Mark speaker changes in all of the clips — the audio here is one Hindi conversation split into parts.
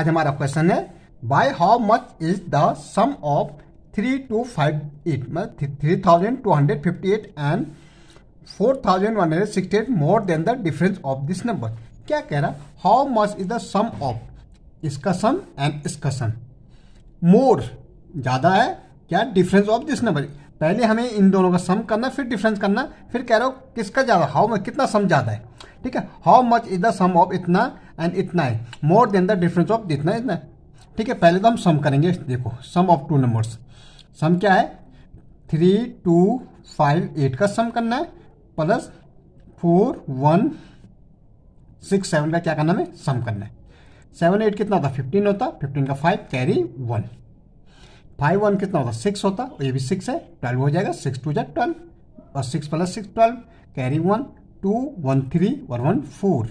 Speaker 1: आज हमारा क्वेश्चन है by how much is the sum of three two five eight मतलब three thousand two hundred fifty eight and four thousand one hundred sixty eight more than the difference of this number क्या कह रहा how much is the sum of इसका सम एंड इसका सम मोर ज़्यादा है क्या डिफरेंस ऑफ दिस नंबर पहले हमें इन दोनों का सम करना फिर डिफरेंस करना फिर कह रहा हो किसका ज़्यादा हाउ मच कितना सम ज़्यादा है ठीक है how much is the sum of इतना एंड इतना है more than the difference of इतना इतना ठीक है पहले तो हम सम करेंगे देखो sum of two numbers sum क्या है थ्री टू फाइव एट का सम करना है plus four one six seven का क्या करना है सम करना है सेवन एट कितना होता फिफ्टीन होता फिफ्टीन का five carry one five one कितना होता सिक्स होता ये भी सिक्स है ट्वेल्व हो जाएगा सिक्स टू जाए ट्वेल्व और six plus six twelve carry one two one three और वन फोर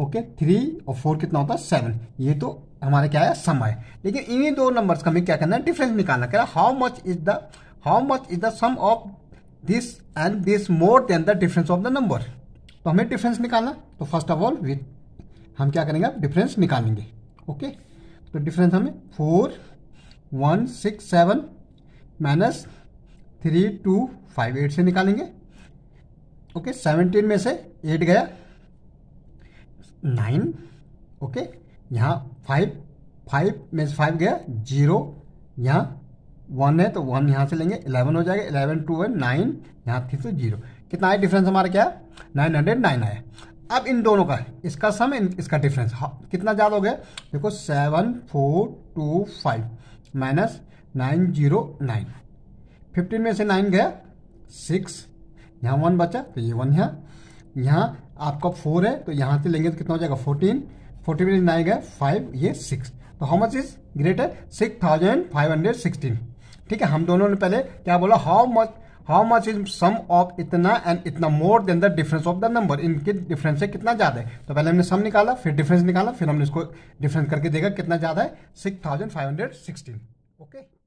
Speaker 1: ओके थ्री और फोर कितना होता है सेवन ये तो हमारा क्या है सम है लेकिन इन्हीं दो नंबर्स का हमें क्या करना है डिफरेंस निकालना कह how much is the how much is the sum of this and this more than the difference of the number तो हमें डिफरेंस निकालना तो फर्स्ट ऑफ ऑल विथ हम क्या करेंगे डिफरेंस निकालेंगे ओके तो डिफरेंस हमें four one six seven minus three two five eight से निकालेंगे ओके सेवनटीन में से एट गया नाइन ओके यहाँ फाइव फाइव में से फाइव गया जीरो यहाँ वन है तो वन यहाँ से लेंगे इलेवन हो जाएगा इलेवन टू है नाइन यहाँ थ्री तो जीरो कितना आया डिफरेंस हमारा क्या है नाइन हंड्रेड नाइन आया अब इन दोनों का इसका सम इसका डिफरेंस हाँ, कितना ज़्यादा हो गया देखो seven four two five minus nine zero nine fifteen में से नाइन गया सिक्स यहाँ वन बचा तो ये वन यहाँ यहाँ आपका फोर है तो यहाँ से लेंगे तो कितना हो जाएगा फोर्टीन फोर्टी में आएगा फाइव ये सिक्स तो how much is greater six thousand five hundred sixteen ठीक है हम दोनों ने पहले क्या बोला how much how much is sum of इतना एंड इतना more than the difference of the number इनके डिफरेंस से कितना ज्यादा है तो पहले हमने सम निकाला फिर डिफरेंस निकाला फिर हमने इसको डिफरेंस करके देखा कितना ज्यादा है six thousand five hundred sixteen okay